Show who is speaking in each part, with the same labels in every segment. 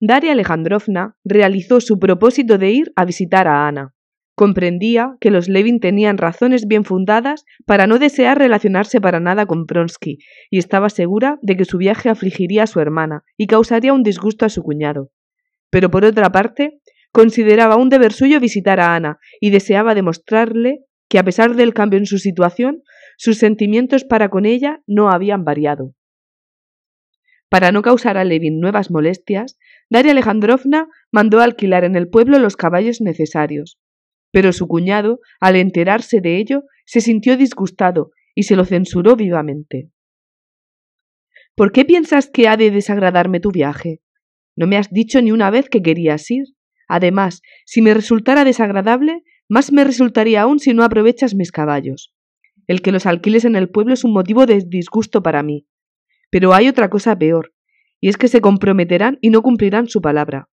Speaker 1: Daria Alejandrovna realizó su propósito de ir a visitar a Ana. Comprendía que los Levin tenían razones bien fundadas para no desear relacionarse para nada con Pronsky y estaba segura de que su viaje afligiría a su hermana y causaría un disgusto a su cuñado. Pero por otra parte, consideraba un deber suyo visitar a Ana y deseaba demostrarle que a pesar del cambio en su situación, sus sentimientos para con ella no habían variado. Para no causar a Levin nuevas molestias, Daria Alejandrovna mandó alquilar en el pueblo los caballos necesarios. Pero su cuñado, al enterarse de ello, se sintió disgustado y se lo censuró vivamente. ¿Por qué piensas que ha de desagradarme tu viaje? No me has dicho ni una vez que querías ir. Además, si me resultara desagradable, más me resultaría aún si no aprovechas mis caballos. El que los alquiles en el pueblo es un motivo de disgusto para mí. Pero hay otra cosa peor, y es que se comprometerán y no cumplirán su palabra.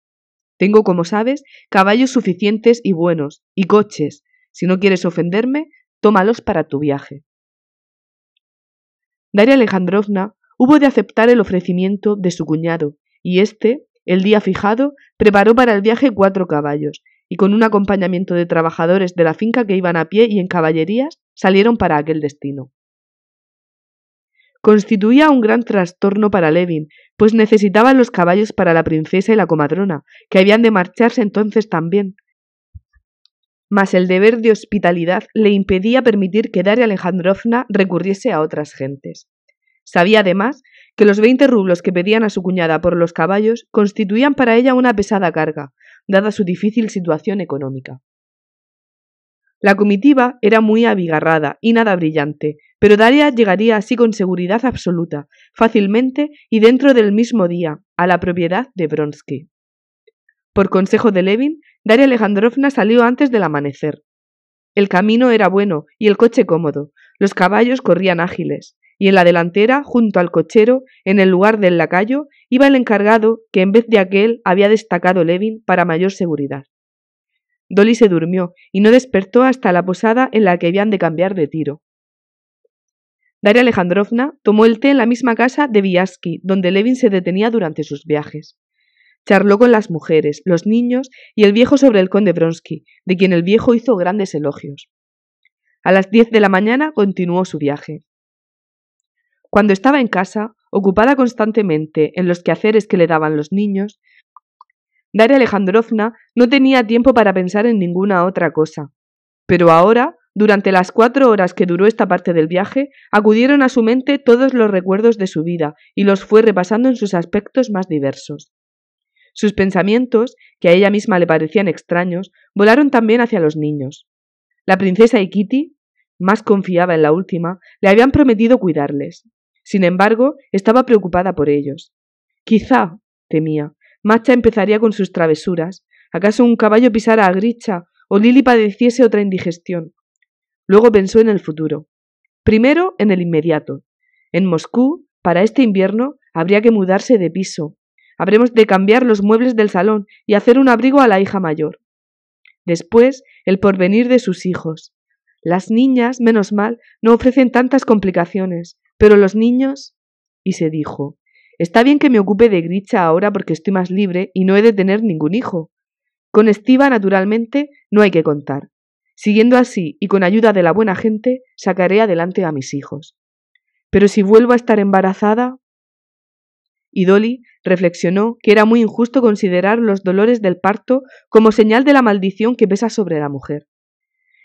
Speaker 1: Tengo, como sabes, caballos suficientes y buenos, y coches. Si no quieres ofenderme, tómalos para tu viaje. Daria Alejandrovna hubo de aceptar el ofrecimiento de su cuñado, y éste, el día fijado, preparó para el viaje cuatro caballos, y con un acompañamiento de trabajadores de la finca que iban a pie y en caballerías, salieron para aquel destino. Constituía un gran trastorno para Levin pues necesitaban los caballos para la princesa y la comadrona, que habían de marcharse entonces también. Mas el deber de hospitalidad le impedía permitir que Daria Alejandrovna recurriese a otras gentes. Sabía además que los veinte rublos que pedían a su cuñada por los caballos constituían para ella una pesada carga, dada su difícil situación económica. La comitiva era muy abigarrada y nada brillante, pero Daria llegaría así con seguridad absoluta, fácilmente y dentro del mismo día, a la propiedad de Bronsky. Por consejo de Levin, Daria Alejandrovna salió antes del amanecer. El camino era bueno y el coche cómodo, los caballos corrían ágiles, y en la delantera, junto al cochero, en el lugar del lacayo, iba el encargado que en vez de aquel había destacado Levin para mayor seguridad. Dolly se durmió y no despertó hasta la posada en la que habían de cambiar de tiro. Daria Alejandrovna tomó el té en la misma casa de Viasky, donde Levin se detenía durante sus viajes. Charló con las mujeres, los niños y el viejo sobre el conde Bronsky, de quien el viejo hizo grandes elogios. A las diez de la mañana continuó su viaje. Cuando estaba en casa, ocupada constantemente en los quehaceres que le daban los niños, Daria Alejandrovna no tenía tiempo para pensar en ninguna otra cosa. Pero ahora, durante las cuatro horas que duró esta parte del viaje, acudieron a su mente todos los recuerdos de su vida y los fue repasando en sus aspectos más diversos. Sus pensamientos, que a ella misma le parecían extraños, volaron también hacia los niños. La princesa y Kitty, más confiaba en la última, le habían prometido cuidarles. Sin embargo, estaba preocupada por ellos. Quizá, temía, Macha empezaría con sus travesuras. ¿Acaso un caballo pisara a Gricha o Lili padeciese otra indigestión? Luego pensó en el futuro. Primero en el inmediato. En Moscú, para este invierno, habría que mudarse de piso. Habremos de cambiar los muebles del salón y hacer un abrigo a la hija mayor. Después, el porvenir de sus hijos. Las niñas, menos mal, no ofrecen tantas complicaciones, pero los niños. Y se dijo, Está bien que me ocupe de Gricha ahora porque estoy más libre y no he de tener ningún hijo. Con Estiva, naturalmente, no hay que contar. Siguiendo así y con ayuda de la buena gente, sacaré adelante a mis hijos. Pero si vuelvo a estar embarazada. Y Dolly reflexionó que era muy injusto considerar los dolores del parto como señal de la maldición que pesa sobre la mujer.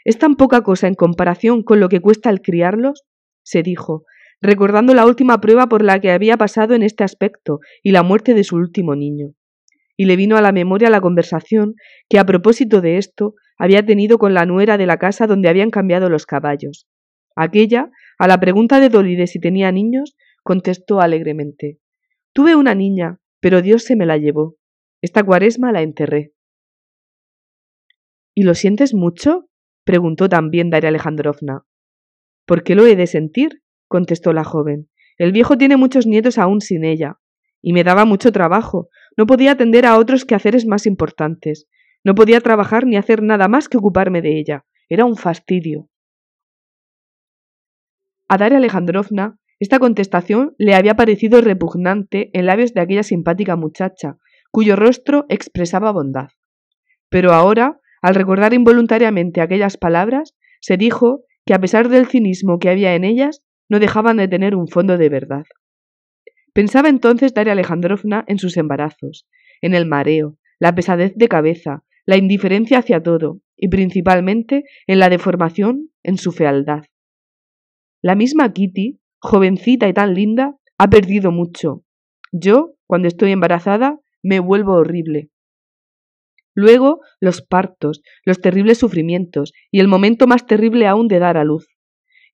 Speaker 1: ¿Es tan poca cosa en comparación con lo que cuesta el criarlos? se dijo, recordando la última prueba por la que había pasado en este aspecto y la muerte de su último niño. Y le vino a la memoria la conversación que a propósito de esto había tenido con la nuera de la casa donde habían cambiado los caballos. Aquella, a la pregunta de Dolide si tenía niños, contestó alegremente Tuve una niña, pero Dios se me la llevó. Esta cuaresma la enterré. ¿Y lo sientes mucho? preguntó también Daria Alejandrovna. ¿Por qué lo he de sentir? contestó la joven. El viejo tiene muchos nietos aún sin ella. Y me daba mucho trabajo. No podía atender a otros quehaceres más importantes. No podía trabajar ni hacer nada más que ocuparme de ella. Era un fastidio. A Daria Alejandrovna esta contestación le había parecido repugnante en labios de aquella simpática muchacha, cuyo rostro expresaba bondad. Pero ahora, al recordar involuntariamente aquellas palabras, se dijo que a pesar del cinismo que había en ellas, no dejaban de tener un fondo de verdad. Pensaba entonces Daria Alejandrovna en sus embarazos, en el mareo, la pesadez de cabeza, la indiferencia hacia todo, y principalmente en la deformación, en su fealdad. La misma Kitty, jovencita y tan linda, ha perdido mucho. Yo, cuando estoy embarazada, me vuelvo horrible. Luego, los partos, los terribles sufrimientos, y el momento más terrible aún de dar a luz,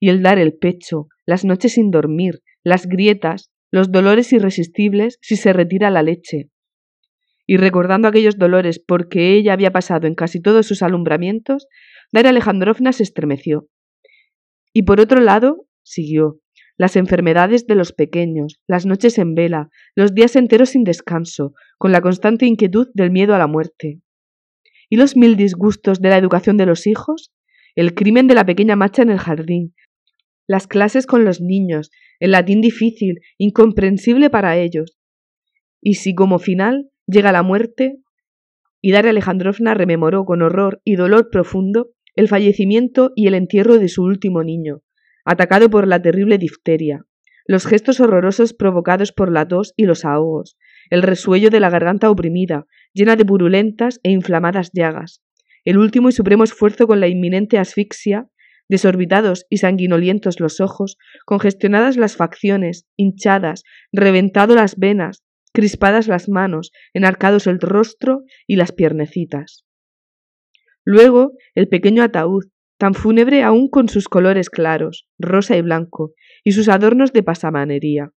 Speaker 1: y el dar el pecho, las noches sin dormir, las grietas, los dolores irresistibles si se retira la leche. Y recordando aquellos dolores porque ella había pasado en casi todos sus alumbramientos, Daria Alejandrovna se estremeció. Y por otro lado, siguió, las enfermedades de los pequeños, las noches en vela, los días enteros sin descanso, con la constante inquietud del miedo a la muerte. ¿Y los mil disgustos de la educación de los hijos? El crimen de la pequeña macha en el jardín, las clases con los niños, el latín difícil, incomprensible para ellos. Y si como final llega la muerte, y Daria Alejandrovna rememoró con horror y dolor profundo el fallecimiento y el entierro de su último niño, atacado por la terrible difteria, los gestos horrorosos provocados por la tos y los ahogos, el resuello de la garganta oprimida, llena de purulentas e inflamadas llagas, el último y supremo esfuerzo con la inminente asfixia desorbitados y sanguinolientos los ojos, congestionadas las facciones, hinchadas, reventado las venas, crispadas las manos, enarcados el rostro y las piernecitas. Luego, el pequeño ataúd, tan fúnebre aún con sus colores claros, rosa y blanco, y sus adornos de pasamanería,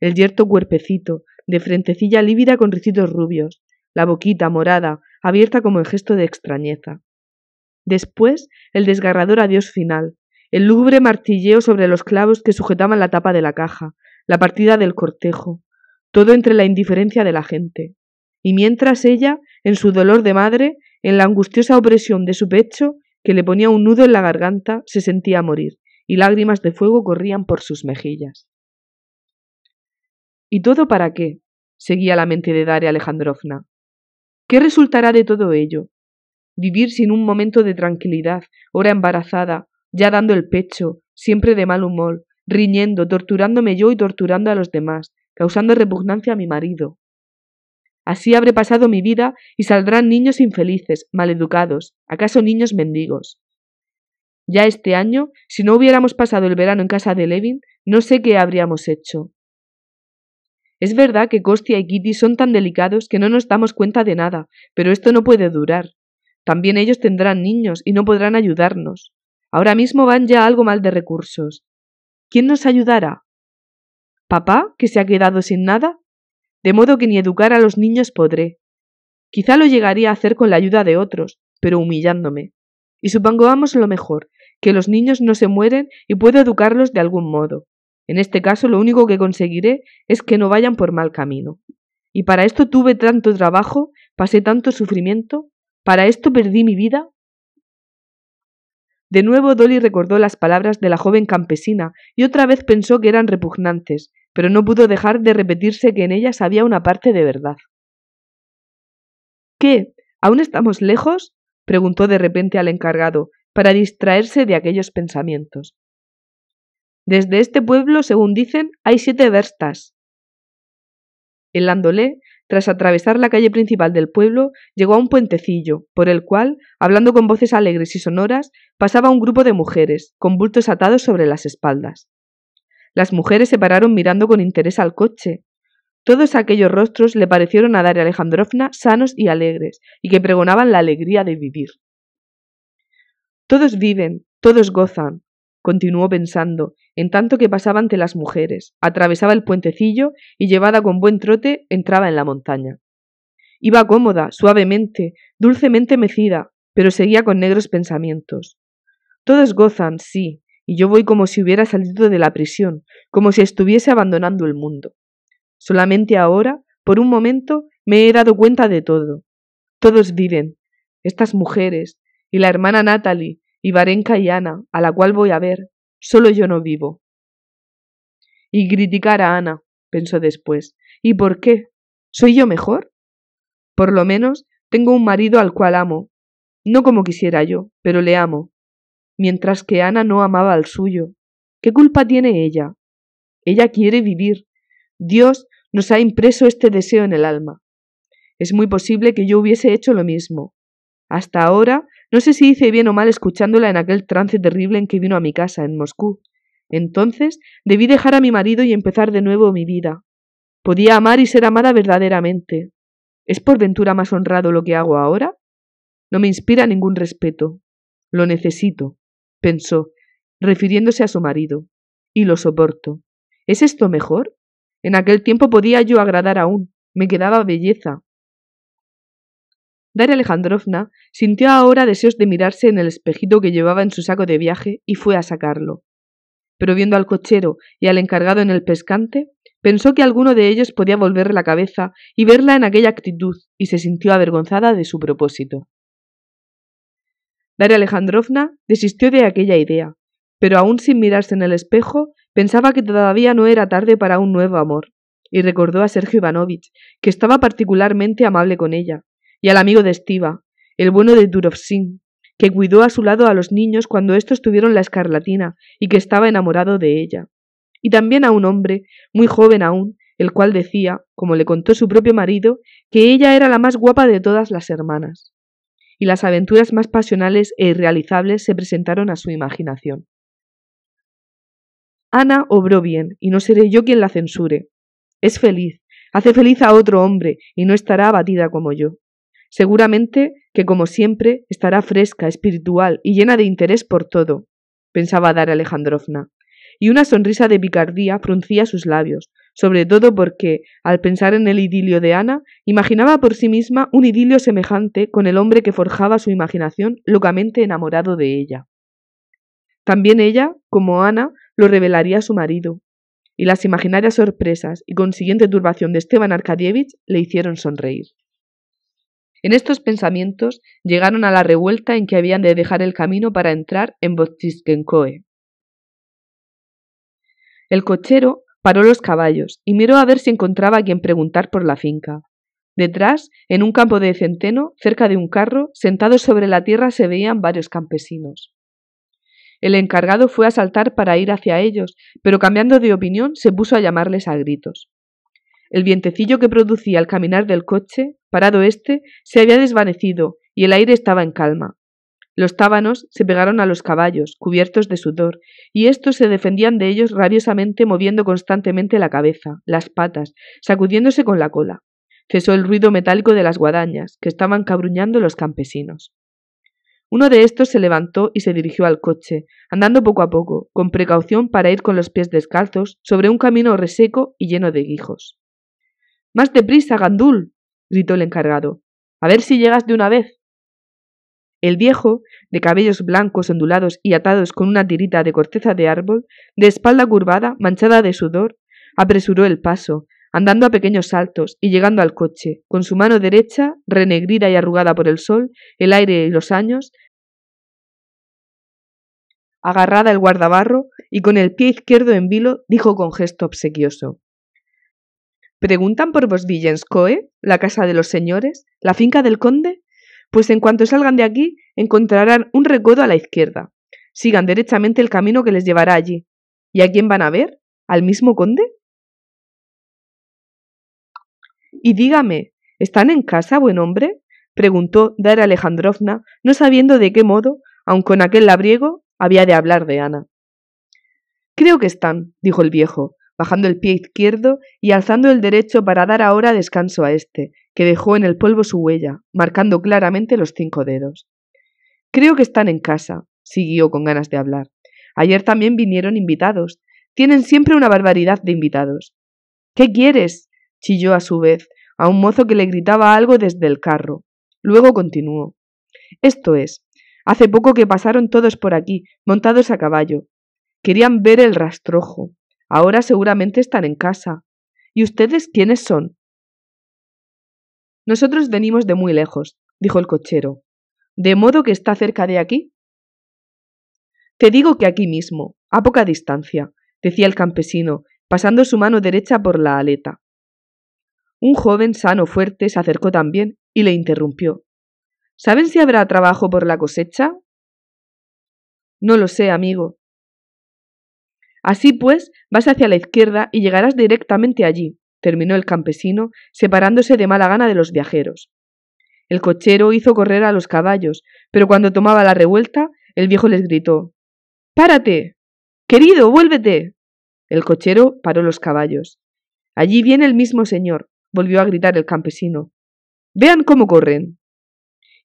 Speaker 1: el yerto cuerpecito, de frentecilla lívida con ricitos rubios, la boquita morada, abierta como en gesto de extrañeza, Después, el desgarrador adiós final, el lúgubre martilleo sobre los clavos que sujetaban la tapa de la caja, la partida del cortejo, todo entre la indiferencia de la gente. Y mientras ella, en su dolor de madre, en la angustiosa opresión de su pecho, que le ponía un nudo en la garganta, se sentía morir, y lágrimas de fuego corrían por sus mejillas. ¿Y todo para qué? seguía la mente de Daria Alejandrovna. ¿Qué resultará de todo ello? vivir sin un momento de tranquilidad, hora embarazada, ya dando el pecho, siempre de mal humor, riñendo, torturándome yo y torturando a los demás, causando repugnancia a mi marido. Así habré pasado mi vida y saldrán niños infelices, maleducados, acaso niños mendigos. Ya este año, si no hubiéramos pasado el verano en casa de Levin, no sé qué habríamos hecho. Es verdad que Kostia y Kitty son tan delicados que no nos damos cuenta de nada, pero esto no puede durar. También ellos tendrán niños y no podrán ayudarnos. Ahora mismo van ya algo mal de recursos. ¿Quién nos ayudará? ¿Papá, que se ha quedado sin nada? De modo que ni educar a los niños podré. Quizá lo llegaría a hacer con la ayuda de otros, pero humillándome. Y supongamos lo mejor, que los niños no se mueren y puedo educarlos de algún modo. En este caso lo único que conseguiré es que no vayan por mal camino. Y para esto tuve tanto trabajo, pasé tanto sufrimiento, ¿Para esto perdí mi vida? De nuevo Dolly recordó las palabras de la joven campesina y otra vez pensó que eran repugnantes, pero no pudo dejar de repetirse que en ellas había una parte de verdad. ¿Qué? ¿Aún estamos lejos? preguntó de repente al encargado, para distraerse de aquellos pensamientos. Desde este pueblo, según dicen, hay siete verstas. El tras atravesar la calle principal del pueblo, llegó a un puentecillo, por el cual, hablando con voces alegres y sonoras, pasaba un grupo de mujeres, con bultos atados sobre las espaldas. Las mujeres se pararon mirando con interés al coche. Todos aquellos rostros le parecieron a Daria Alejandrovna sanos y alegres, y que pregonaban la alegría de vivir. Todos viven, todos gozan, continuó pensando, en tanto que pasaba ante las mujeres, atravesaba el puentecillo y llevada con buen trote entraba en la montaña. Iba cómoda, suavemente, dulcemente mecida, pero seguía con negros pensamientos. Todos gozan, sí, y yo voy como si hubiera salido de la prisión, como si estuviese abandonando el mundo. Solamente ahora, por un momento, me he dado cuenta de todo. Todos viven, estas mujeres, y la hermana Natalie, y Varenka y Ana, a la cual voy a ver, Solo yo no vivo. Y criticar a Ana, pensó después. ¿Y por qué? ¿Soy yo mejor? Por lo menos tengo un marido al cual amo. No como quisiera yo, pero le amo. Mientras que Ana no amaba al suyo. ¿Qué culpa tiene ella? Ella quiere vivir. Dios nos ha impreso este deseo en el alma. Es muy posible que yo hubiese hecho lo mismo. Hasta ahora no sé si hice bien o mal escuchándola en aquel trance terrible en que vino a mi casa, en Moscú. Entonces debí dejar a mi marido y empezar de nuevo mi vida. Podía amar y ser amada verdaderamente. ¿Es por ventura más honrado lo que hago ahora? No me inspira ningún respeto. Lo necesito, pensó, refiriéndose a su marido. Y lo soporto. ¿Es esto mejor? En aquel tiempo podía yo agradar aún. Me quedaba belleza, Daria Alejandrovna sintió ahora deseos de mirarse en el espejito que llevaba en su saco de viaje y fue a sacarlo. Pero viendo al cochero y al encargado en el pescante, pensó que alguno de ellos podía volver la cabeza y verla en aquella actitud y se sintió avergonzada de su propósito. Daria Alejandrovna desistió de aquella idea, pero aún sin mirarse en el espejo, pensaba que todavía no era tarde para un nuevo amor, y recordó a Sergio Ivanovich, que estaba particularmente amable con ella, y al amigo de Estiva, el bueno de Durovsin, que cuidó a su lado a los niños cuando estos tuvieron la escarlatina y que estaba enamorado de ella. Y también a un hombre, muy joven aún, el cual decía, como le contó su propio marido, que ella era la más guapa de todas las hermanas. Y las aventuras más pasionales e irrealizables se presentaron a su imaginación. Ana obró bien, y no seré yo quien la censure. Es feliz, hace feliz a otro hombre, y no estará abatida como yo. Seguramente que, como siempre, estará fresca, espiritual y llena de interés por todo, pensaba Dar Alejandrovna. Y una sonrisa de picardía fruncía sus labios, sobre todo porque, al pensar en el idilio de Ana, imaginaba por sí misma un idilio semejante con el hombre que forjaba su imaginación locamente enamorado de ella. También ella, como Ana, lo revelaría a su marido, y las imaginarias sorpresas y consiguiente turbación de Esteban Arkadievich le hicieron sonreír. En estos pensamientos llegaron a la revuelta en que habían de dejar el camino para entrar en Botzikenkoe. El cochero paró los caballos y miró a ver si encontraba a quien preguntar por la finca. Detrás, en un campo de centeno, cerca de un carro, sentados sobre la tierra se veían varios campesinos. El encargado fue a saltar para ir hacia ellos, pero cambiando de opinión se puso a llamarles a gritos. El vientecillo que producía al caminar del coche, parado este, se había desvanecido y el aire estaba en calma. Los tábanos se pegaron a los caballos, cubiertos de sudor, y estos se defendían de ellos rabiosamente moviendo constantemente la cabeza, las patas, sacudiéndose con la cola. Cesó el ruido metálico de las guadañas, que estaban cabruñando los campesinos. Uno de estos se levantó y se dirigió al coche, andando poco a poco, con precaución para ir con los pies descalzos sobre un camino reseco y lleno de guijos. Más deprisa, Gandul. gritó el encargado. A ver si llegas de una vez. El viejo, de cabellos blancos ondulados y atados con una tirita de corteza de árbol, de espalda curvada, manchada de sudor, apresuró el paso, andando a pequeños saltos y llegando al coche, con su mano derecha, renegrida y arrugada por el sol, el aire y los años, agarrada el guardabarro y con el pie izquierdo en vilo, dijo con gesto obsequioso Preguntan por vos la casa de los señores, la finca del conde. Pues en cuanto salgan de aquí, encontrarán un recodo a la izquierda. Sigan derechamente el camino que les llevará allí. ¿Y a quién van a ver? ¿Al mismo conde? Y dígame, ¿están en casa, buen hombre? preguntó Dara Alejandrovna, no sabiendo de qué modo, aun con aquel labriego, había de hablar de Ana. Creo que están, dijo el viejo, bajando el pie izquierdo y alzando el derecho para dar ahora descanso a este, que dejó en el polvo su huella, marcando claramente los cinco dedos. Creo que están en casa, siguió con ganas de hablar. Ayer también vinieron invitados. Tienen siempre una barbaridad de invitados. ¿Qué quieres? chilló a su vez a un mozo que le gritaba algo desde el carro. Luego continuó. Esto es, hace poco que pasaron todos por aquí, montados a caballo. Querían ver el rastrojo. Ahora seguramente están en casa. ¿Y ustedes quiénes son? Nosotros venimos de muy lejos, dijo el cochero. ¿De modo que está cerca de aquí? Te digo que aquí mismo, a poca distancia, decía el campesino, pasando su mano derecha por la aleta. Un joven sano fuerte se acercó también y le interrumpió. ¿Saben si habrá trabajo por la cosecha? No lo sé, amigo, Así pues, vas hacia la izquierda y llegarás directamente allí, terminó el campesino, separándose de mala gana de los viajeros. El cochero hizo correr a los caballos, pero cuando tomaba la revuelta, el viejo les gritó Párate. Querido, vuélvete. El cochero paró los caballos. Allí viene el mismo señor, volvió a gritar el campesino. Vean cómo corren.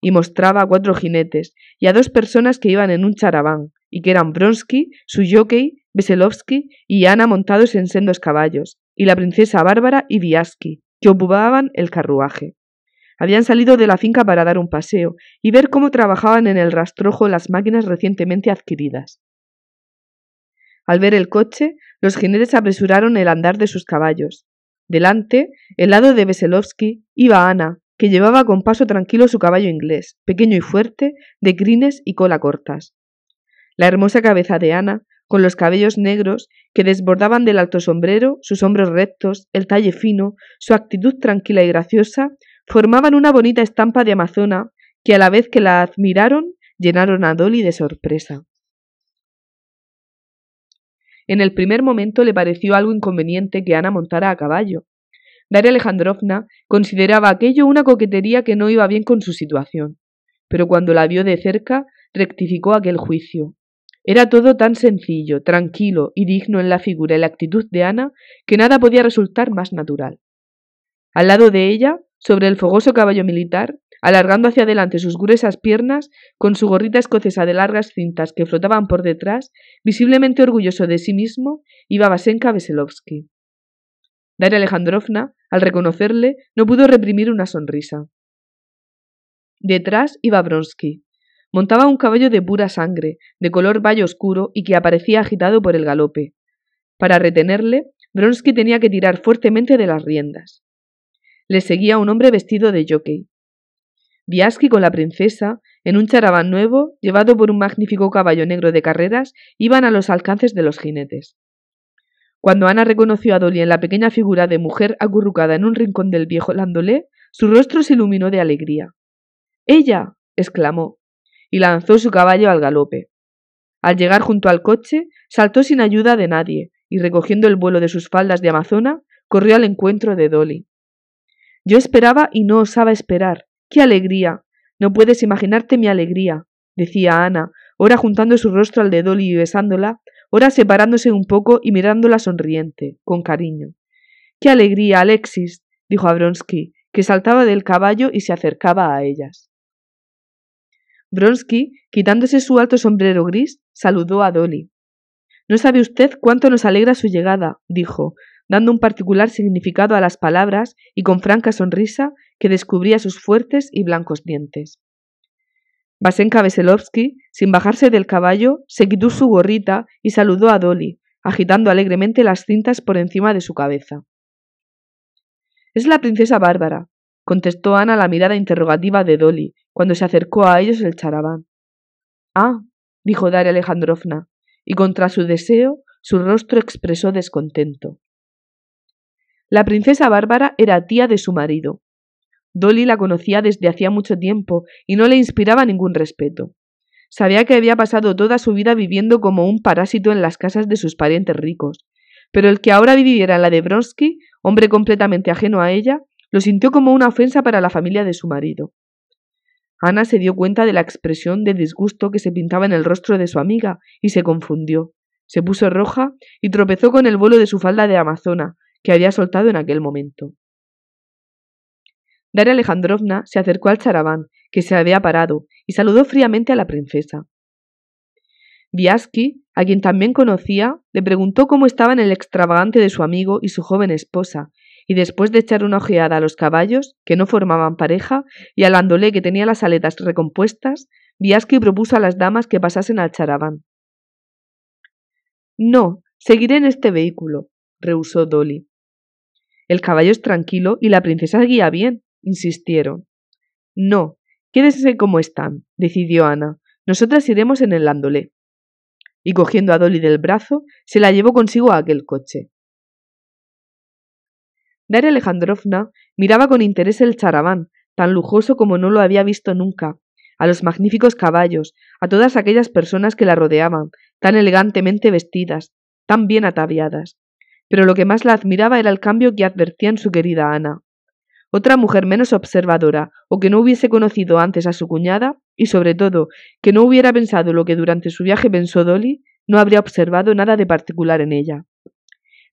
Speaker 1: Y mostraba a cuatro jinetes y a dos personas que iban en un charabán y que eran Bronsky, su jockey Beselovsky y Ana montados en sendos caballos, y la princesa Bárbara y Viaski, que ocupaban el carruaje. Habían salido de la finca para dar un paseo y ver cómo trabajaban en el rastrojo las máquinas recientemente adquiridas. Al ver el coche, los jinetes apresuraron el andar de sus caballos. Delante, el lado de Beselovsky, iba Ana, que llevaba con paso tranquilo su caballo inglés, pequeño y fuerte, de crines y cola cortas. La hermosa cabeza de Ana con los cabellos negros que desbordaban del alto sombrero, sus hombros rectos, el talle fino, su actitud tranquila y graciosa, formaban una bonita estampa de amazona que a la vez que la admiraron llenaron a Dolly de sorpresa. En el primer momento le pareció algo inconveniente que Ana montara a caballo. Daria Alejandrovna consideraba aquello una coquetería que no iba bien con su situación, pero cuando la vio de cerca rectificó aquel juicio era todo tan sencillo, tranquilo y digno en la figura y la actitud de Ana que nada podía resultar más natural. Al lado de ella, sobre el fogoso caballo militar, alargando hacia adelante sus gruesas piernas, con su gorrita escocesa de largas cintas que flotaban por detrás, visiblemente orgulloso de sí mismo, iba Vasenka Veselovsky. Daria Alejandrovna, al reconocerle, no pudo reprimir una sonrisa. Detrás iba Bronsky, Montaba un caballo de pura sangre, de color bayo oscuro y que aparecía agitado por el galope. Para retenerle, Bronsky tenía que tirar fuertemente de las riendas. Le seguía un hombre vestido de jockey. Viasky con la princesa, en un charabán nuevo, llevado por un magnífico caballo negro de carreras, iban a los alcances de los jinetes. Cuando Ana reconoció a Dolly en la pequeña figura de mujer acurrucada en un rincón del viejo landolé, su rostro se iluminó de alegría. ¡Ella! exclamó y lanzó su caballo al galope. Al llegar junto al coche, saltó sin ayuda de nadie y recogiendo el vuelo de sus faldas de amazona, corrió al encuentro de Dolly. Yo esperaba y no osaba esperar. ¡Qué alegría! No puedes imaginarte mi alegría, decía Ana, ora juntando su rostro al de Dolly y besándola, ora separándose un poco y mirándola sonriente, con cariño. ¡Qué alegría, Alexis! dijo Abronsky, que saltaba del caballo y se acercaba a ellas. Bronsky, quitándose su alto sombrero gris, saludó a Dolly. No sabe usted cuánto nos alegra su llegada, dijo, dando un particular significado a las palabras y con franca sonrisa que descubría sus fuertes y blancos dientes. Vasenka Veselovsky, sin bajarse del caballo, se quitó su gorrita y saludó a Dolly, agitando alegremente las cintas por encima de su cabeza. Es la princesa Bárbara, contestó Ana la mirada interrogativa de Dolly, cuando se acercó a ellos el charabán. Ah, dijo Daria Alejandrovna, y contra su deseo su rostro expresó descontento. La princesa Bárbara era tía de su marido. Dolly la conocía desde hacía mucho tiempo y no le inspiraba ningún respeto. Sabía que había pasado toda su vida viviendo como un parásito en las casas de sus parientes ricos, pero el que ahora viviera en la de Bronsky, hombre completamente ajeno a ella, lo sintió como una ofensa para la familia de su marido. Ana se dio cuenta de la expresión de disgusto que se pintaba en el rostro de su amiga y se confundió. Se puso roja y tropezó con el vuelo de su falda de amazona, que había soltado en aquel momento. Daria Alejandrovna se acercó al charabán, que se había parado, y saludó fríamente a la princesa. Viasky, a quien también conocía, le preguntó cómo estaban el extravagante de su amigo y su joven esposa, y después de echar una ojeada a los caballos, que no formaban pareja, y al andolé que tenía las aletas recompuestas, Viasqui propuso a las damas que pasasen al charabán No, seguiré en este vehículo, rehusó Dolly. El caballo es tranquilo y la princesa guía bien, insistieron. No, quédese como están, decidió Ana. Nosotras iremos en el andolé. Y cogiendo a Dolly del brazo, se la llevó consigo a aquel coche. Daria Alejandrovna miraba con interés el charabán, tan lujoso como no lo había visto nunca, a los magníficos caballos, a todas aquellas personas que la rodeaban, tan elegantemente vestidas, tan bien ataviadas. Pero lo que más la admiraba era el cambio que advertía en su querida Ana. Otra mujer menos observadora, o que no hubiese conocido antes a su cuñada, y sobre todo, que no hubiera pensado lo que durante su viaje pensó Dolly, no habría observado nada de particular en ella.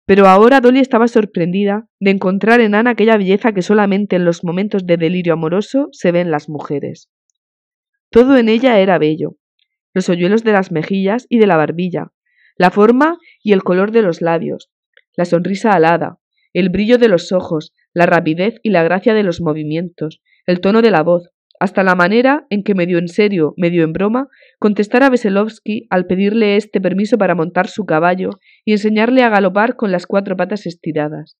Speaker 1: Pero ahora Dolly estaba sorprendida de encontrar en Ana aquella belleza que solamente en los momentos de delirio amoroso se ven las mujeres. Todo en ella era bello, los hoyuelos de las mejillas y de la barbilla, la forma y el color de los labios, la sonrisa alada, el brillo de los ojos, la rapidez y la gracia de los movimientos, el tono de la voz, hasta la manera en que medio en serio, medio en broma, contestara a Veselovsky al pedirle este permiso para montar su caballo y enseñarle a galopar con las cuatro patas estiradas.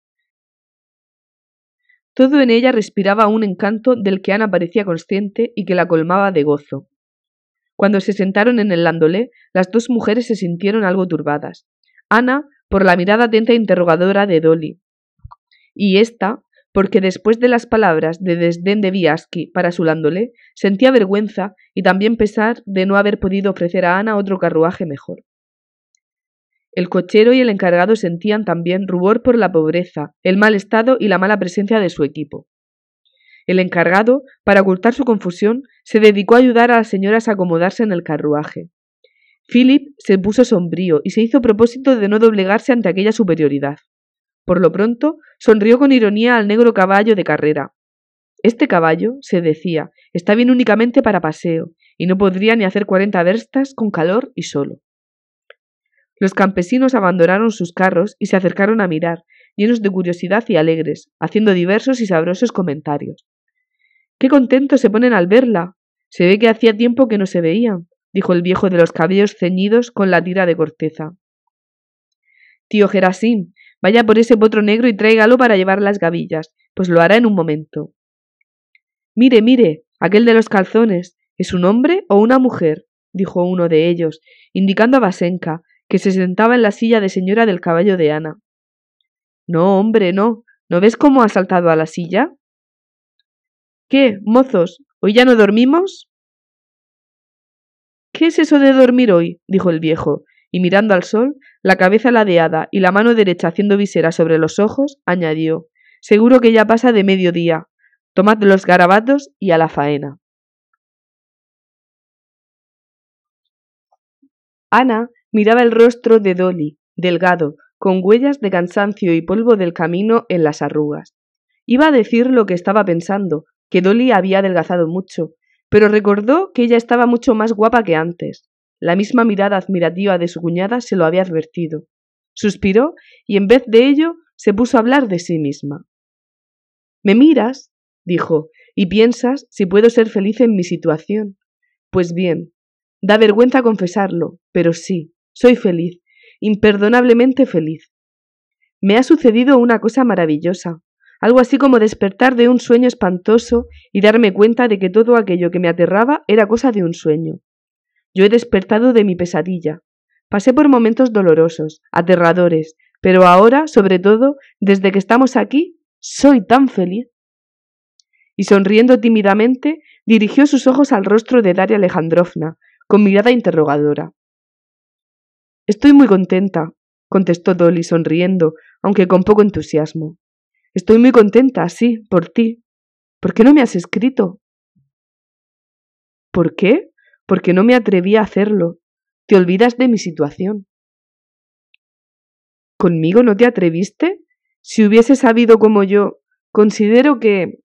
Speaker 1: Todo en ella respiraba un encanto del que Ana parecía consciente y que la colmaba de gozo. Cuando se sentaron en el landolé, las dos mujeres se sintieron algo turbadas. Ana, por la mirada atenta e interrogadora de Dolly, y ésta, porque después de las palabras de desdén de Viazki para su Lándole, sentía vergüenza y también pesar de no haber podido ofrecer a Ana otro carruaje mejor. El cochero y el encargado sentían también rubor por la pobreza, el mal estado y la mala presencia de su equipo. El encargado, para ocultar su confusión, se dedicó a ayudar a las señoras a acomodarse en el carruaje. Philip se puso sombrío y se hizo propósito de no doblegarse ante aquella superioridad. Por lo pronto, sonrió con ironía al negro caballo de carrera. Este caballo, se decía, está bien únicamente para paseo, y no podría ni hacer cuarenta verstas con calor y solo. Los campesinos abandonaron sus carros y se acercaron a mirar, llenos de curiosidad y alegres, haciendo diversos y sabrosos comentarios. ¡Qué contentos se ponen al verla! Se ve que hacía tiempo que no se veían, dijo el viejo de los cabellos ceñidos con la tira de corteza. Tío Gerasim, Vaya por ese potro negro y tráigalo para llevar las gavillas, pues lo hará en un momento. Mire, mire, aquel de los calzones, ¿es un hombre o una mujer? dijo uno de ellos, indicando a Vasenca, que se sentaba en la silla de señora del caballo de Ana. No, hombre, no. ¿No ves cómo ha saltado a la silla? ¿Qué, mozos? ¿Hoy ya no dormimos? ¿Qué es eso de dormir hoy? dijo el viejo, y mirando al sol, la cabeza ladeada y la mano derecha haciendo visera sobre los ojos, añadió Seguro que ya pasa de mediodía. Tomad los garabatos y a la faena. Ana miraba el rostro de Dolly, delgado, con huellas de cansancio y polvo del camino en las arrugas. Iba a decir lo que estaba pensando, que Dolly había adelgazado mucho, pero recordó que ella estaba mucho más guapa que antes. La misma mirada admirativa de su cuñada se lo había advertido. Suspiró y en vez de ello se puso a hablar de sí misma. Me miras, dijo, y piensas si puedo ser feliz en mi situación. Pues bien, da vergüenza confesarlo, pero sí, soy feliz, imperdonablemente feliz. Me ha sucedido una cosa maravillosa, algo así como despertar de un sueño espantoso y darme cuenta de que todo aquello que me aterraba era cosa de un sueño. Yo he despertado de mi pesadilla. Pasé por momentos dolorosos, aterradores, pero ahora, sobre todo, desde que estamos aquí, soy tan feliz. Y sonriendo tímidamente, dirigió sus ojos al rostro de Daria Alejandrovna, con mirada interrogadora. Estoy muy contenta, contestó Dolly sonriendo, aunque con poco entusiasmo. Estoy muy contenta, sí, por ti. ¿Por qué no me has escrito? ¿Por qué? porque no me atreví a hacerlo. Te olvidas de mi situación. ¿Conmigo no te atreviste? Si hubiese sabido como yo, considero que...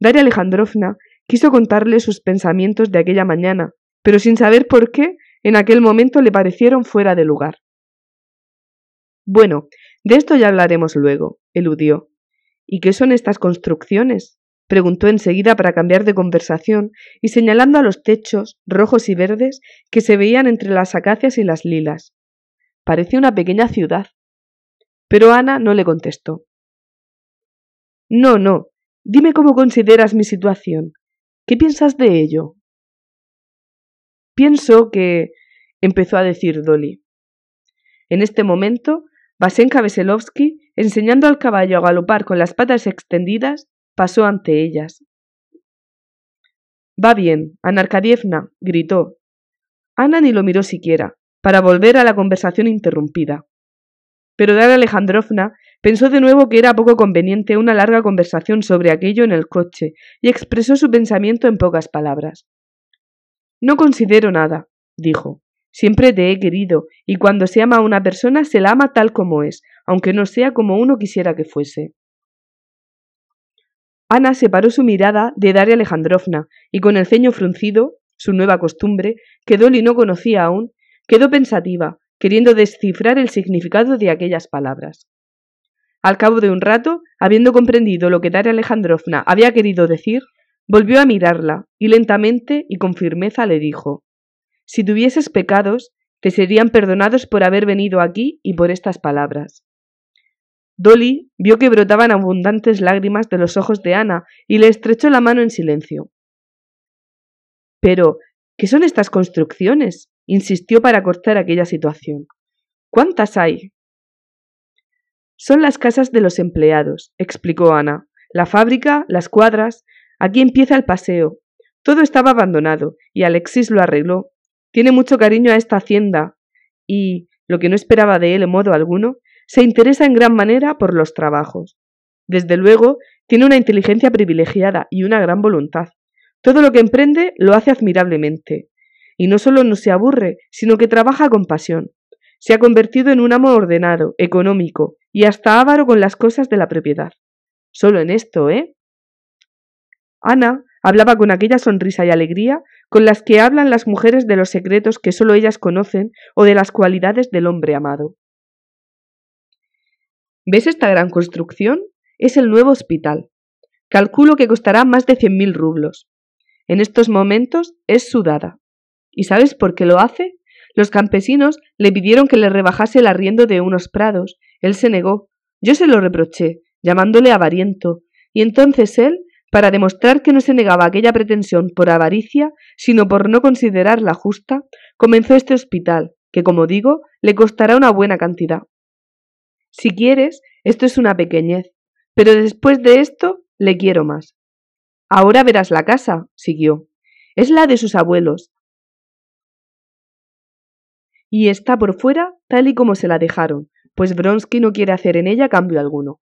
Speaker 1: Daria Alejandrovna quiso contarle sus pensamientos de aquella mañana, pero sin saber por qué, en aquel momento le parecieron fuera de lugar. Bueno, de esto ya hablaremos luego, eludió. ¿Y qué son estas construcciones? preguntó enseguida para cambiar de conversación y señalando a los techos rojos y verdes que se veían entre las acacias y las lilas. Parecía una pequeña ciudad. Pero Ana no le contestó. No, no. Dime cómo consideras mi situación. ¿Qué piensas de ello? Pienso que empezó a decir Dolly. En este momento, Vasenka Veselovsky, enseñando al caballo a galopar con las patas extendidas, pasó ante ellas. Va bien, Anarkadievna, gritó. Ana ni lo miró siquiera, para volver a la conversación interrumpida. Pero Dara Alejandrovna pensó de nuevo que era poco conveniente una larga conversación sobre aquello en el coche y expresó su pensamiento en pocas palabras. No considero nada, dijo. Siempre te he querido, y cuando se ama a una persona se la ama tal como es, aunque no sea como uno quisiera que fuese. Ana separó su mirada de Daria Alejandrovna y con el ceño fruncido, su nueva costumbre, que Dolly no conocía aún, quedó pensativa, queriendo descifrar el significado de aquellas palabras. Al cabo de un rato, habiendo comprendido lo que Daria Alejandrovna había querido decir, volvió a mirarla y lentamente y con firmeza le dijo Si tuvieses pecados, te serían perdonados por haber venido aquí y por estas palabras. Dolly vio que brotaban abundantes lágrimas de los ojos de Ana y le estrechó la mano en silencio. Pero, ¿qué son estas construcciones? insistió para cortar aquella situación. ¿Cuántas hay? Son las casas de los empleados, explicó Ana. La fábrica, las cuadras. Aquí empieza el paseo. Todo estaba abandonado, y Alexis lo arregló. Tiene mucho cariño a esta hacienda. Y, lo que no esperaba de él en modo alguno, se interesa en gran manera por los trabajos. Desde luego, tiene una inteligencia privilegiada y una gran voluntad. Todo lo que emprende lo hace admirablemente. Y no solo no se aburre, sino que trabaja con pasión. Se ha convertido en un amo ordenado, económico y hasta avaro con las cosas de la propiedad. Solo en esto, ¿eh? Ana hablaba con aquella sonrisa y alegría con las que hablan las mujeres de los secretos que solo ellas conocen o de las cualidades del hombre amado. ¿Ves esta gran construcción? Es el nuevo hospital. Calculo que costará más de cien mil rublos. En estos momentos es sudada. ¿Y sabes por qué lo hace? Los campesinos le pidieron que le rebajase el arriendo de unos prados. Él se negó. Yo se lo reproché, llamándole avariento. Y entonces él, para demostrar que no se negaba aquella pretensión por avaricia, sino por no considerarla justa, comenzó este hospital, que, como digo, le costará una buena cantidad. Si quieres, esto es una pequeñez, pero después de esto le quiero más. Ahora verás la casa, siguió. Es la de sus abuelos. Y está por fuera tal y como se la dejaron, pues Bronsky no quiere hacer en ella cambio alguno.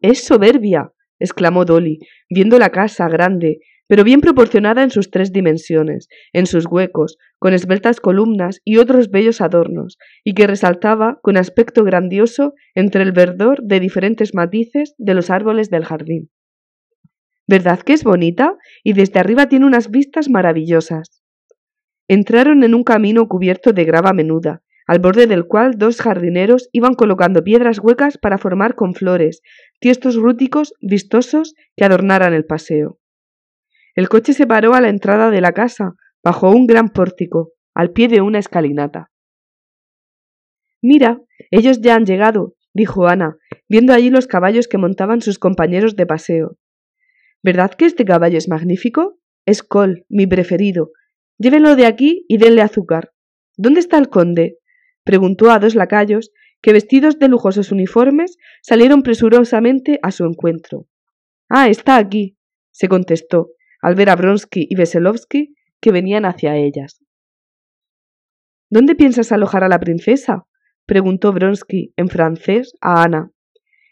Speaker 1: Es soberbia, exclamó Dolly, viendo la casa grande, pero bien proporcionada en sus tres dimensiones, en sus huecos, con esbeltas columnas y otros bellos adornos, y que resaltaba con aspecto grandioso entre el verdor de diferentes matices de los árboles del jardín. ¿Verdad que es bonita? Y desde arriba tiene unas vistas maravillosas. Entraron en un camino cubierto de grava menuda, al borde del cual dos jardineros iban colocando piedras huecas para formar con flores, tiestos rúticos vistosos que adornaran el paseo. El coche se paró a la entrada de la casa, bajo un gran pórtico, al pie de una escalinata. Mira, ellos ya han llegado, dijo Ana, viendo allí los caballos que montaban sus compañeros de paseo. ¿Verdad que este caballo es magnífico? Es Col, mi preferido. Llévenlo de aquí y denle azúcar. ¿Dónde está el conde? preguntó a dos lacayos, que vestidos de lujosos uniformes salieron presurosamente a su encuentro. Ah, está aquí, se contestó, al ver a Bronsky y Veselovsky que venían hacia ellas. ¿Dónde piensas alojar a la princesa? preguntó Bronsky en francés a Ana.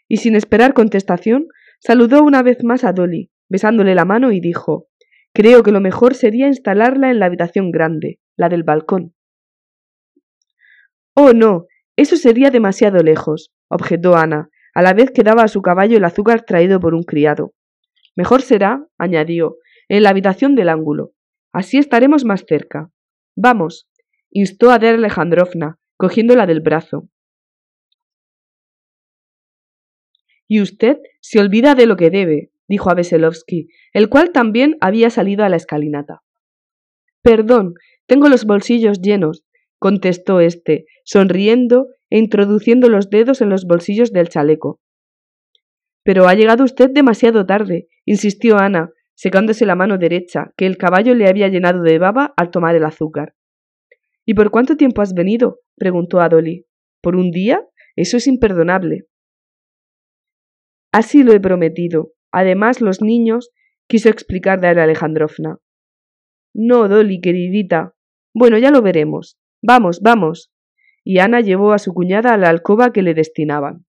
Speaker 1: Y sin esperar contestación, saludó una vez más a Dolly, besándole la mano y dijo Creo que lo mejor sería instalarla en la habitación grande, la del balcón. Oh, no, eso sería demasiado lejos, objetó Ana, a la vez que daba a su caballo el azúcar traído por un criado. Mejor será, añadió, en la habitación del ángulo. Así estaremos más cerca. Vamos, instó a Alejandrovna, cogiéndola del brazo. Y usted se olvida de lo que debe, dijo a Veselovsky, el cual también había salido a la escalinata. Perdón, tengo los bolsillos llenos, contestó éste, sonriendo e introduciendo los dedos en los bolsillos del chaleco. Pero ha llegado usted demasiado tarde, insistió Ana, secándose la mano derecha, que el caballo le había llenado de baba al tomar el azúcar. ¿Y por cuánto tiempo has venido? preguntó a Dolly. ¿Por un día? Eso es imperdonable. Así lo he prometido. Además, los niños quiso explicar a Alejandrovna. No, doli queridita. Bueno, ya lo veremos. Vamos, vamos. Y Ana llevó a su cuñada a la alcoba que le destinaban.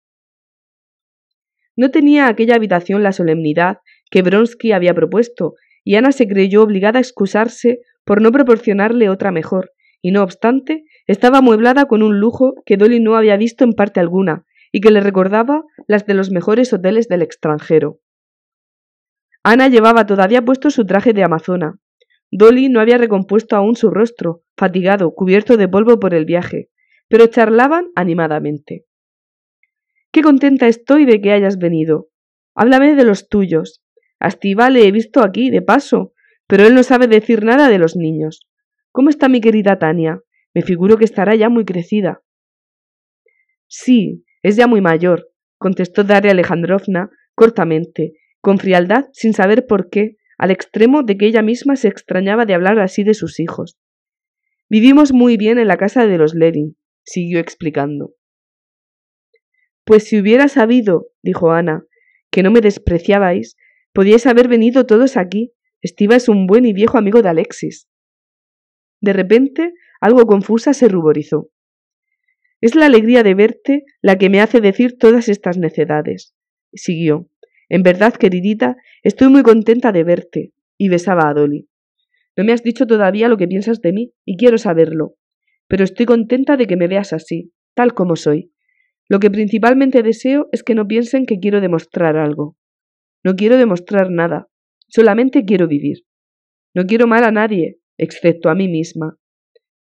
Speaker 1: No tenía aquella habitación la solemnidad que Bronsky había propuesto, y Ana se creyó obligada a excusarse por no proporcionarle otra mejor, y no obstante, estaba amueblada con un lujo que Dolly no había visto en parte alguna, y que le recordaba las de los mejores hoteles del extranjero. Ana llevaba todavía puesto su traje de amazona. Dolly no había recompuesto aún su rostro, fatigado, cubierto de polvo por el viaje, pero charlaban animadamente. Qué contenta estoy de que hayas venido. Háblame de los tuyos. Astiva le he visto aquí, de paso, pero él no sabe decir nada de los niños. ¿Cómo está mi querida Tania? Me figuro que estará ya muy crecida. Sí, es ya muy mayor, contestó Daria Alejandrovna cortamente, con frialdad, sin saber por qué, al extremo de que ella misma se extrañaba de hablar así de sus hijos. Vivimos muy bien en la casa de los Lerin, siguió explicando. Pues si hubiera sabido, dijo Ana, que no me despreciabais, Podíais haber venido todos aquí. Estiva es un buen y viejo amigo de Alexis. De repente, algo confusa se ruborizó. Es la alegría de verte la que me hace decir todas estas necedades. Siguió. En verdad, queridita, estoy muy contenta de verte. Y besaba a Dolly. No me has dicho todavía lo que piensas de mí, y quiero saberlo. Pero estoy contenta de que me veas así, tal como soy. Lo que principalmente deseo es que no piensen que quiero demostrar algo. No quiero demostrar nada, solamente quiero vivir. No quiero mal a nadie, excepto a mí misma.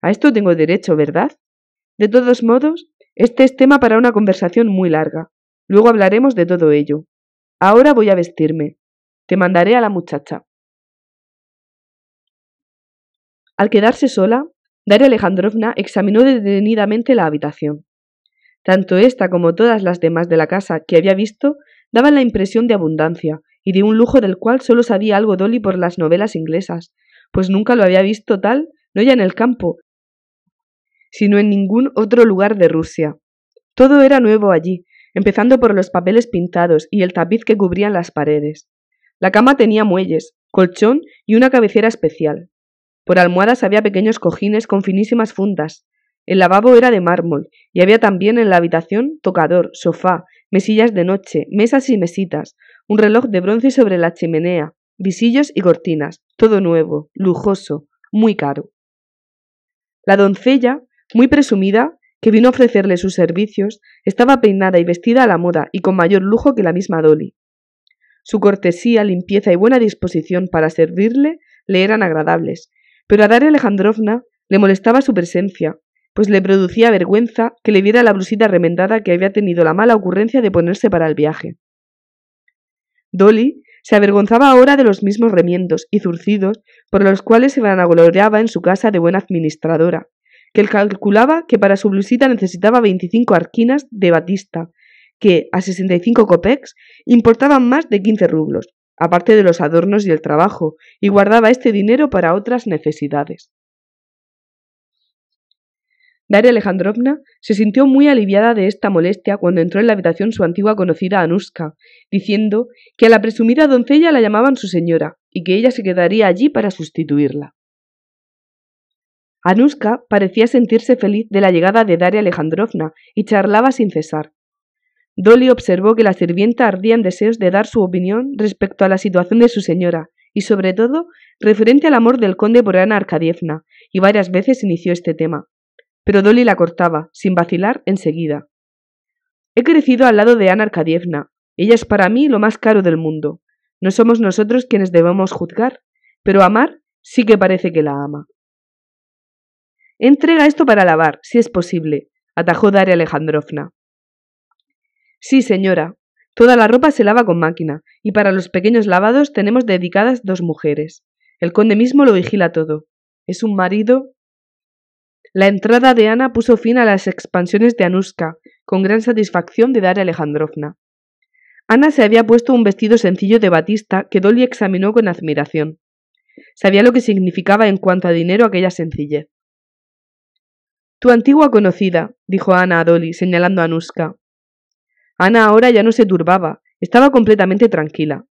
Speaker 1: A esto tengo derecho, ¿verdad? De todos modos, este es tema para una conversación muy larga. Luego hablaremos de todo ello. Ahora voy a vestirme. Te mandaré a la muchacha. Al quedarse sola, Daria Alejandrovna examinó detenidamente la habitación. Tanto esta como todas las demás de la casa que había visto daban la impresión de abundancia y de un lujo del cual solo sabía algo Dolly por las novelas inglesas, pues nunca lo había visto tal, no ya en el campo, sino en ningún otro lugar de Rusia. Todo era nuevo allí, empezando por los papeles pintados y el tapiz que cubrían las paredes. La cama tenía muelles, colchón y una cabecera especial. Por almohadas había pequeños cojines con finísimas fundas. El lavabo era de mármol, y había también en la habitación tocador, sofá mesillas de noche, mesas y mesitas, un reloj de bronce sobre la chimenea, visillos y cortinas, todo nuevo, lujoso, muy caro. La doncella, muy presumida, que vino a ofrecerle sus servicios, estaba peinada y vestida a la moda y con mayor lujo que la misma Dolly. Su cortesía, limpieza y buena disposición para servirle le eran agradables, pero a Daria Alejandrovna le molestaba su presencia, pues le producía vergüenza que le viera la blusita remendada que había tenido la mala ocurrencia de ponerse para el viaje. Dolly se avergonzaba ahora de los mismos remiendos y zurcidos por los cuales se vanagloriaba en su casa de buena administradora, que él calculaba que para su blusita necesitaba 25 arquinas de batista, que a 65 copex importaban más de 15 rublos, aparte de los adornos y el trabajo, y guardaba este dinero para otras necesidades. Daria Alejandrovna se sintió muy aliviada de esta molestia cuando entró en la habitación su antigua conocida Anuska, diciendo que a la presumida doncella la llamaban su señora y que ella se quedaría allí para sustituirla. Anuska parecía sentirse feliz de la llegada de Daria Alejandrovna y charlaba sin cesar. Dolly observó que la sirvienta ardía en deseos de dar su opinión respecto a la situación de su señora y, sobre todo, referente al amor del conde por Ana Arkadievna, y varias veces inició este tema pero Dolly la cortaba, sin vacilar, enseguida. He crecido al lado de Ana Arkadievna. Ella es para mí lo más caro del mundo. No somos nosotros quienes debemos juzgar, pero amar sí que parece que la ama. Entrega esto para lavar, si es posible, atajó Daria Alejandrovna. Sí, señora. Toda la ropa se lava con máquina, y para los pequeños lavados tenemos dedicadas dos mujeres. El conde mismo lo vigila todo. Es un marido la entrada de Ana puso fin a las expansiones de Anuska, con gran satisfacción de Daria Alejandrovna. Ana se había puesto un vestido sencillo de batista que Dolly examinó con admiración. Sabía lo que significaba en cuanto a dinero aquella sencillez. Tu antigua conocida, dijo Ana a Dolly, señalando a Anuska. Ana ahora ya no se turbaba, estaba completamente tranquila.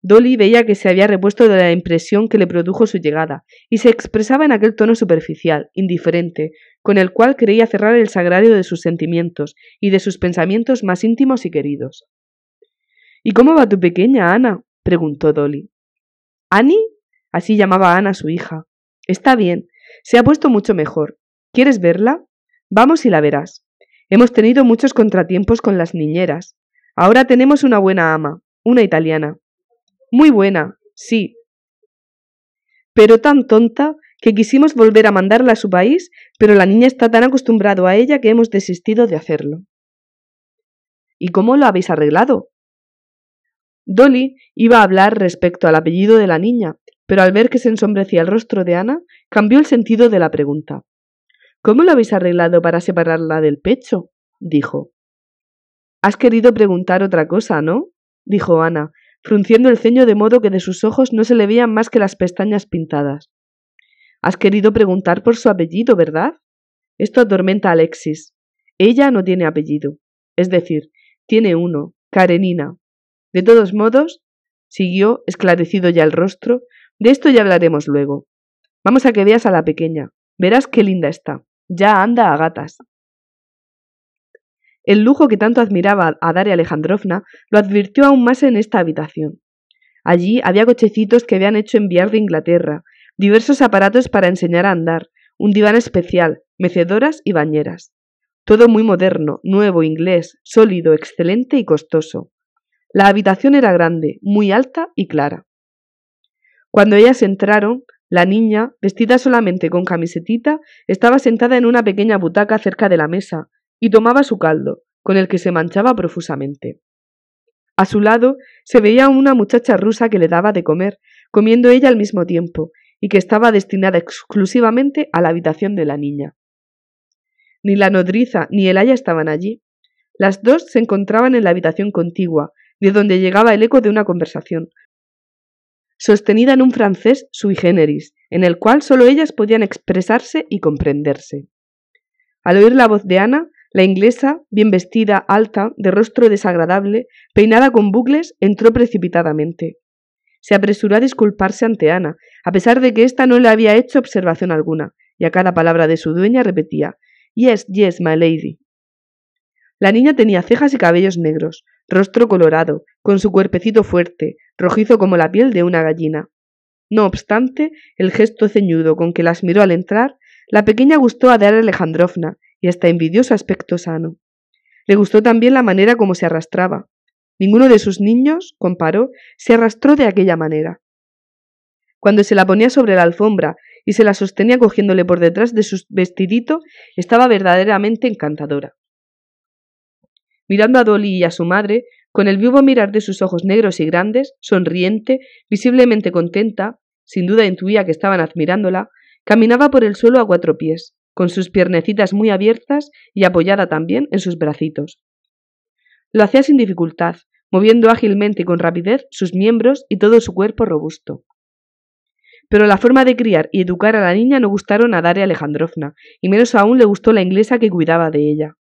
Speaker 1: Dolly veía que se había repuesto de la impresión que le produjo su llegada, y se expresaba en aquel tono superficial, indiferente, con el cual creía cerrar el sagrario de sus sentimientos y de sus pensamientos más íntimos y queridos. ¿Y cómo va tu pequeña, Ana? preguntó Dolly. ¿Annie? Así llamaba Ana su hija. Está bien, se ha puesto mucho mejor. ¿Quieres verla? Vamos y la verás. Hemos tenido muchos contratiempos con las niñeras. Ahora tenemos una buena ama, una italiana. Muy buena, sí. Pero tan tonta que quisimos volver a mandarla a su país, pero la niña está tan acostumbrado a ella que hemos desistido de hacerlo. ¿Y cómo lo habéis arreglado? Dolly iba a hablar respecto al apellido de la niña, pero al ver que se ensombrecía el rostro de Ana, cambió el sentido de la pregunta. ¿Cómo lo habéis arreglado para separarla del pecho? dijo. Has querido preguntar otra cosa, ¿no? dijo Ana, frunciendo el ceño de modo que de sus ojos no se le veían más que las pestañas pintadas. Has querido preguntar por su apellido, ¿verdad? Esto atormenta a Alexis. Ella no tiene apellido. Es decir, tiene uno, Karenina. De todos modos, siguió, esclarecido ya el rostro, de esto ya hablaremos luego. Vamos a que veas a la pequeña. Verás qué linda está. Ya anda a gatas. El lujo que tanto admiraba a Daria Alejandrovna lo advirtió aún más en esta habitación. Allí había cochecitos que habían hecho enviar de Inglaterra, diversos aparatos para enseñar a andar, un diván especial, mecedoras y bañeras. Todo muy moderno, nuevo, inglés, sólido, excelente y costoso. La habitación era grande, muy alta y clara. Cuando ellas entraron, la niña, vestida solamente con camisetita, estaba sentada en una pequeña butaca cerca de la mesa, y tomaba su caldo, con el que se manchaba profusamente. A su lado se veía una muchacha rusa que le daba de comer, comiendo ella al mismo tiempo, y que estaba destinada exclusivamente a la habitación de la niña. Ni la nodriza ni el aya estaban allí. Las dos se encontraban en la habitación contigua, de donde llegaba el eco de una conversación, sostenida en un francés sui generis, en el cual solo ellas podían expresarse y comprenderse. Al oír la voz de Ana, la inglesa, bien vestida, alta, de rostro desagradable, peinada con bucles, entró precipitadamente. Se apresuró a disculparse ante Ana, a pesar de que ésta no le había hecho observación alguna, y a cada palabra de su dueña repetía Yes, yes, my lady. La niña tenía cejas y cabellos negros, rostro colorado, con su cuerpecito fuerte, rojizo como la piel de una gallina. No obstante, el gesto ceñudo con que las miró al entrar, la pequeña gustó a Daria Alejandrovna, y hasta envidioso aspecto sano. Le gustó también la manera como se arrastraba. Ninguno de sus niños, comparó, se arrastró de aquella manera. Cuando se la ponía sobre la alfombra y se la sostenía cogiéndole por detrás de su vestidito, estaba verdaderamente encantadora. Mirando a Dolly y a su madre, con el vivo mirar de sus ojos negros y grandes, sonriente, visiblemente contenta, sin duda intuía que estaban admirándola, caminaba por el suelo a cuatro pies, con sus piernecitas muy abiertas y apoyada también en sus bracitos. Lo hacía sin dificultad, moviendo ágilmente y con rapidez sus miembros y todo su cuerpo robusto. Pero la forma de criar y educar a la niña no gustaron a Daria Alejandrovna, y menos aún le gustó la inglesa que cuidaba de ella.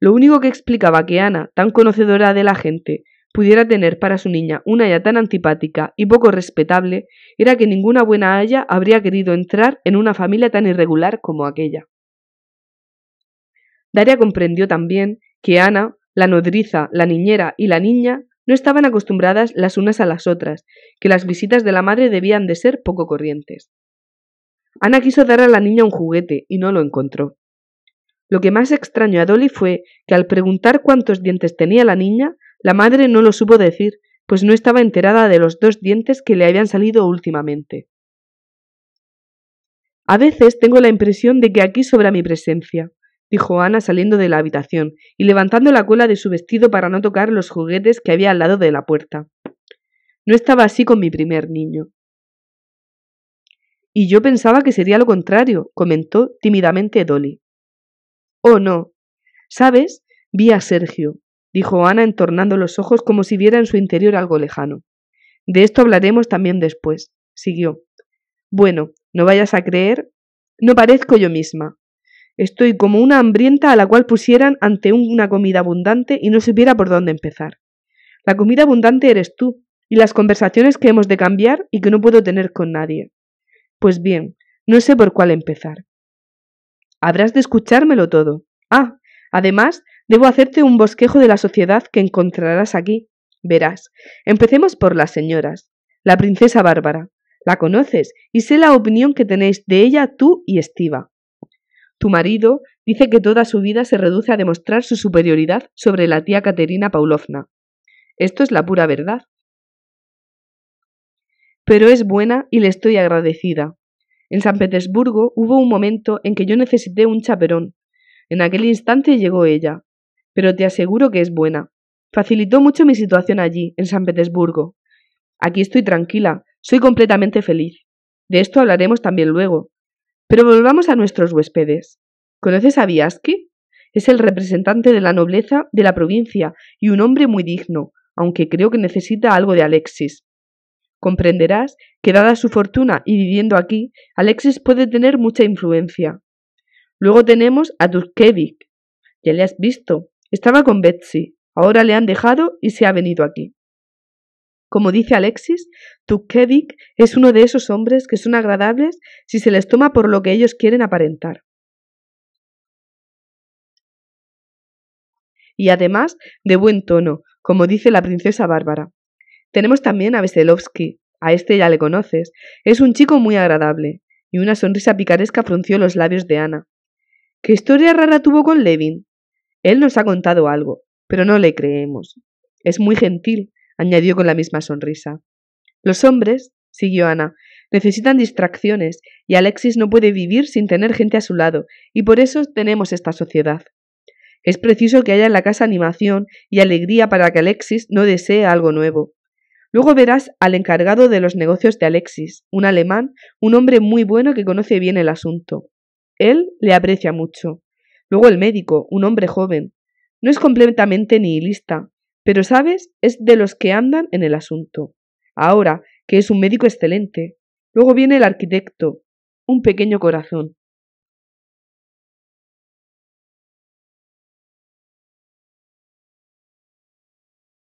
Speaker 1: Lo único que explicaba que Ana, tan conocedora de la gente pudiera tener para su niña una haya tan antipática y poco respetable era que ninguna buena haya habría querido entrar en una familia tan irregular como aquella. Daria comprendió también que Ana, la nodriza, la niñera y la niña no estaban acostumbradas las unas a las otras, que las visitas de la madre debían de ser poco corrientes. Ana quiso dar a la niña un juguete y no lo encontró. Lo que más extrañó a Dolly fue que al preguntar cuántos dientes tenía la niña, la madre no lo supo decir, pues no estaba enterada de los dos dientes que le habían salido últimamente. A veces tengo la impresión de que aquí sobra mi presencia, dijo Ana saliendo de la habitación y levantando la cola de su vestido para no tocar los juguetes que había al lado de la puerta. No estaba así con mi primer niño. Y yo pensaba que sería lo contrario, comentó tímidamente Dolly. Oh, no. ¿Sabes? Vi a Sergio dijo Ana entornando los ojos como si viera en su interior algo lejano. De esto hablaremos también después, siguió. Bueno, no vayas a creer. No parezco yo misma. Estoy como una hambrienta a la cual pusieran ante una comida abundante y no supiera por dónde empezar. La comida abundante eres tú, y las conversaciones que hemos de cambiar y que no puedo tener con nadie. Pues bien, no sé por cuál empezar. Habrás de escuchármelo todo. Ah, además, Debo hacerte un bosquejo de la sociedad que encontrarás aquí. Verás. Empecemos por las señoras. La princesa Bárbara. La conoces y sé la opinión que tenéis de ella tú y Estiva. Tu marido dice que toda su vida se reduce a demostrar su superioridad sobre la tía Caterina Paulovna. Esto es la pura verdad. Pero es buena y le estoy agradecida. En San Petersburgo hubo un momento en que yo necesité un chaperón. En aquel instante llegó ella pero te aseguro que es buena. Facilitó mucho mi situación allí, en San Petersburgo. Aquí estoy tranquila, soy completamente feliz. De esto hablaremos también luego. Pero volvamos a nuestros huéspedes. ¿Conoces a Biaski? Es el representante de la nobleza de la provincia y un hombre muy digno, aunque creo que necesita algo de Alexis. Comprenderás que dada su fortuna y viviendo aquí, Alexis puede tener mucha influencia. Luego tenemos a Turkevik. Ya le has visto. Estaba con Betsy, ahora le han dejado y se ha venido aquí. Como dice Alexis, Tukevich es uno de esos hombres que son agradables si se les toma por lo que ellos quieren aparentar. Y además, de buen tono, como dice la princesa Bárbara. Tenemos también a Veselovsky, a este ya le conoces, es un chico muy agradable, y una sonrisa picaresca frunció los labios de Ana. ¿Qué historia rara tuvo con Levin? Él nos ha contado algo, pero no le creemos. Es muy gentil, añadió con la misma sonrisa. Los hombres, siguió Ana, necesitan distracciones, y Alexis no puede vivir sin tener gente a su lado, y por eso tenemos esta sociedad. Es preciso que haya en la casa animación y alegría para que Alexis no desee algo nuevo. Luego verás al encargado de los negocios de Alexis, un alemán, un hombre muy bueno que conoce bien el asunto. Él le aprecia mucho. Luego el médico, un hombre joven. No es completamente nihilista, pero sabes, es de los que andan en el asunto. Ahora, que es un médico excelente. Luego viene el arquitecto, un pequeño corazón.